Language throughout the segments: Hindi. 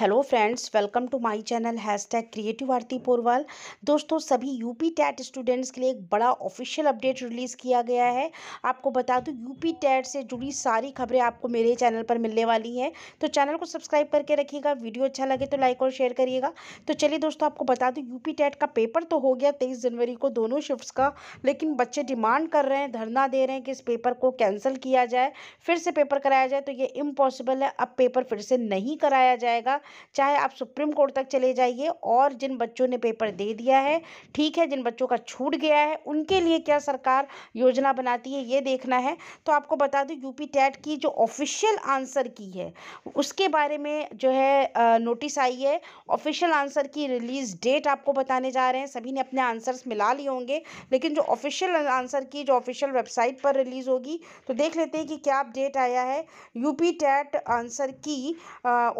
hello friends welcome to my channel hashtag creative Aarti Porwal दोस्तों सभी यूपी टैट स्टूडेंट्स के लिए एक बड़ा ऑफिशियल अपडेट रिलीज़ किया गया है आपको बता दूं यूपी टैट से जुड़ी सारी खबरें आपको मेरे चैनल पर मिलने वाली हैं तो चैनल को सब्सक्राइब करके रखिएगा वीडियो अच्छा लगे तो लाइक और शेयर करिएगा तो चलिए दोस्तों आपको बता दूँ यू टैट का पेपर तो हो गया तेईस जनवरी को दोनों शिफ्ट का लेकिन बच्चे डिमांड कर रहे हैं धरना दे रहे हैं कि इस पेपर को कैंसिल किया जाए फिर से पेपर कराया जाए तो ये इम्पॉसिबल है अब पेपर फिर से नहीं कराया जाएगा चाहे आप सुप्रीम कोर्ट तक चले जाइए और जिन बच्चों ने पेपर दे दिया है ठीक है जिन बच्चों का छूट गया है उनके लिए क्या सरकार योजना बनाती है ये देखना है तो आपको बता दूँ यूपी टैट की जो ऑफिशियल आंसर की है उसके बारे में जो है नोटिस आई है official answer key release date आपको बताने जा रहे हैं सभी ने अपने आंसर्स मिला लिए होंगे लेकिन जो ऑफिशियल आंसर की जो ऑफिशियल वेबसाइट पर रिलीज़ होगी तो देख लेते हैं कि क्या अपडेट आया है UP TET answer key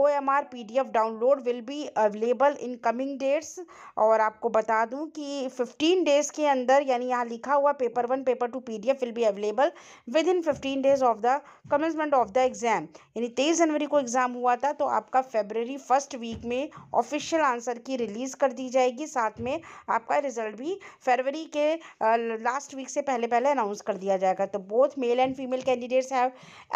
O M P D PDF download will be available in coming dates और आपको बता दूं कि 15 डेज़ के अंदर यानी यहाँ लिखा हुआ paper one paper two PDF will be available within fifteen days of the commencement of the exam यानी तेईस जनवरी को एग्ज़ाम हुआ था तो आपका फेबररी फर्स्ट वीक में ऑफिशियल आंसर की रिलीज़ कर दी जाएगी साथ में आपका रिजल्ट भी फरवरी के लास्ट वीक से पहले पहले अनाउंस कर दिया जाएगा तो both male and female candidates have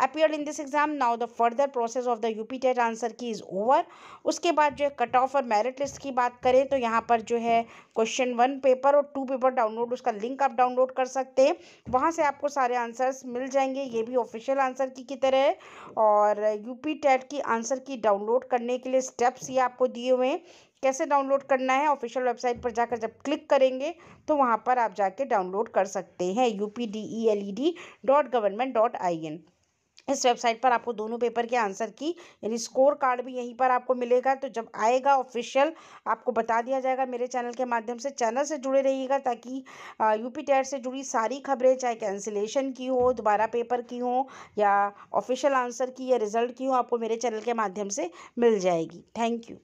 appear in this exam now the further process of the UP TET answer key is over उसके बाद जो है कट ऑफ और मेरिट लिस्ट की बात करें तो यहाँ पर जो है क्वेश्चन वन पेपर और टू पेपर डाउनलोड उसका लिंक आप डाउनलोड कर सकते हैं वहाँ से आपको सारे आंसर्स मिल जाएंगे ये भी ऑफिशियल आंसर की की तरह है और यूपी टेट की आंसर की डाउनलोड करने के लिए स्टेप्स ये आपको दिए हुए हैं कैसे डाउनलोड करना है ऑफिशियल वेबसाइट पर जाकर जब क्लिक करेंगे तो वहाँ पर आप जाके डाउनलोड कर सकते हैं U P D E L E D dot government dot I N इस वेबसाइट पर आपको दोनों पेपर के आंसर की यानी स्कोर कार्ड भी यहीं पर आपको मिलेगा तो जब आएगा ऑफिशियल आपको बता दिया जाएगा मेरे चैनल के माध्यम से चैनल से जुड़े रहिएगा ताकि यूपी टेट से जुड़ी सारी खबरें चाहे कैंसिलेशन की हो दोबारा पेपर की हो या ऑफिशियल आंसर की या रिजल्ट की हो आपको मेरे चैनल के माध्यम से मिल जाएगी थैंक यू